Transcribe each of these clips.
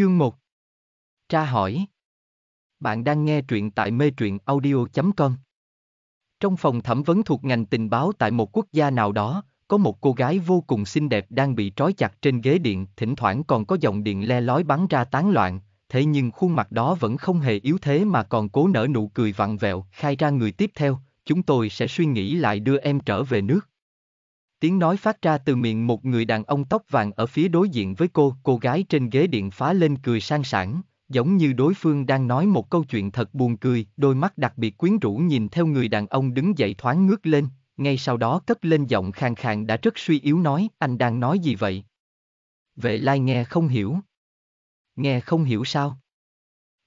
Chương 1 Tra hỏi Bạn đang nghe truyện tại mê truyện audio.com Trong phòng thẩm vấn thuộc ngành tình báo tại một quốc gia nào đó, có một cô gái vô cùng xinh đẹp đang bị trói chặt trên ghế điện, thỉnh thoảng còn có dòng điện le lói bắn ra tán loạn, thế nhưng khuôn mặt đó vẫn không hề yếu thế mà còn cố nở nụ cười vặn vẹo, khai ra người tiếp theo, chúng tôi sẽ suy nghĩ lại đưa em trở về nước. Tiếng nói phát ra từ miệng một người đàn ông tóc vàng ở phía đối diện với cô, cô gái trên ghế điện phá lên cười sang sảng, giống như đối phương đang nói một câu chuyện thật buồn cười, đôi mắt đặc biệt quyến rũ nhìn theo người đàn ông đứng dậy thoáng ngước lên, ngay sau đó cất lên giọng khàn khàn đã rất suy yếu nói, anh đang nói gì vậy? Vệ lai nghe không hiểu. Nghe không hiểu sao?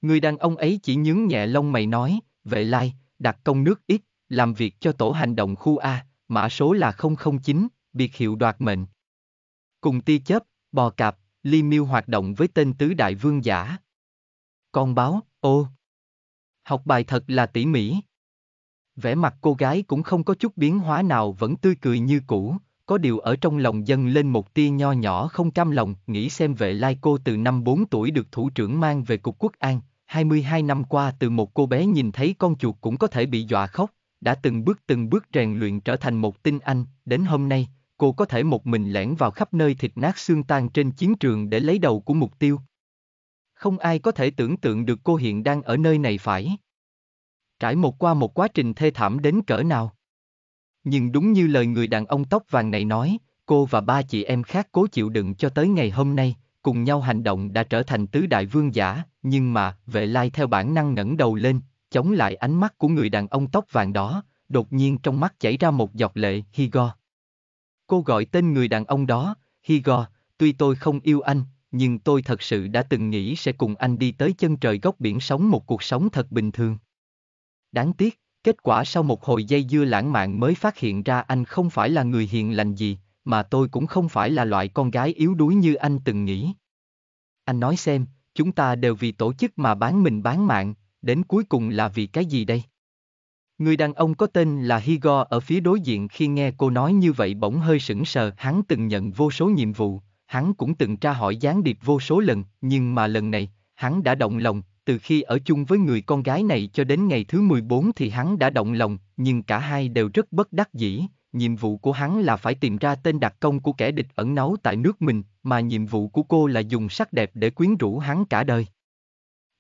Người đàn ông ấy chỉ nhướng nhẹ lông mày nói, vệ lai, đặt công nước ít, làm việc cho tổ hành động khu A, mã số là 009, biệt hiệu đoạt mệnh. Cùng tia chớp, bò cạp, Ly Miêu hoạt động với tên tứ đại vương giả. Con báo, ô. Học bài thật là tỉ mỉ. Vẻ mặt cô gái cũng không có chút biến hóa nào vẫn tươi cười như cũ, có điều ở trong lòng dâng lên một tia nho nhỏ không cam lòng, nghĩ xem vệ lai cô từ năm 4 tuổi được thủ trưởng mang về cục quốc an, 22 năm qua từ một cô bé nhìn thấy con chuột cũng có thể bị dọa khóc, đã từng bước từng bước rèn luyện trở thành một tinh anh, đến hôm nay, cô có thể một mình lẻn vào khắp nơi thịt nát xương tan trên chiến trường để lấy đầu của mục tiêu. Không ai có thể tưởng tượng được cô hiện đang ở nơi này phải. Trải một qua một quá trình thê thảm đến cỡ nào. Nhưng đúng như lời người đàn ông tóc vàng này nói, cô và ba chị em khác cố chịu đựng cho tới ngày hôm nay, cùng nhau hành động đã trở thành tứ đại vương giả, nhưng mà, vệ lai theo bản năng ngẩng đầu lên, chống lại ánh mắt của người đàn ông tóc vàng đó, đột nhiên trong mắt chảy ra một giọt lệ, Higo. Cô gọi tên người đàn ông đó, Higo, tuy tôi không yêu anh, nhưng tôi thật sự đã từng nghĩ sẽ cùng anh đi tới chân trời góc biển sống một cuộc sống thật bình thường. Đáng tiếc, kết quả sau một hồi dây dưa lãng mạn mới phát hiện ra anh không phải là người hiền lành gì, mà tôi cũng không phải là loại con gái yếu đuối như anh từng nghĩ. Anh nói xem, chúng ta đều vì tổ chức mà bán mình bán mạng, đến cuối cùng là vì cái gì đây? Người đàn ông có tên là Higo ở phía đối diện khi nghe cô nói như vậy bỗng hơi sững sờ, hắn từng nhận vô số nhiệm vụ, hắn cũng từng tra hỏi gián điệp vô số lần, nhưng mà lần này, hắn đã động lòng, từ khi ở chung với người con gái này cho đến ngày thứ 14 thì hắn đã động lòng, nhưng cả hai đều rất bất đắc dĩ, nhiệm vụ của hắn là phải tìm ra tên đặc công của kẻ địch ẩn náu tại nước mình, mà nhiệm vụ của cô là dùng sắc đẹp để quyến rũ hắn cả đời.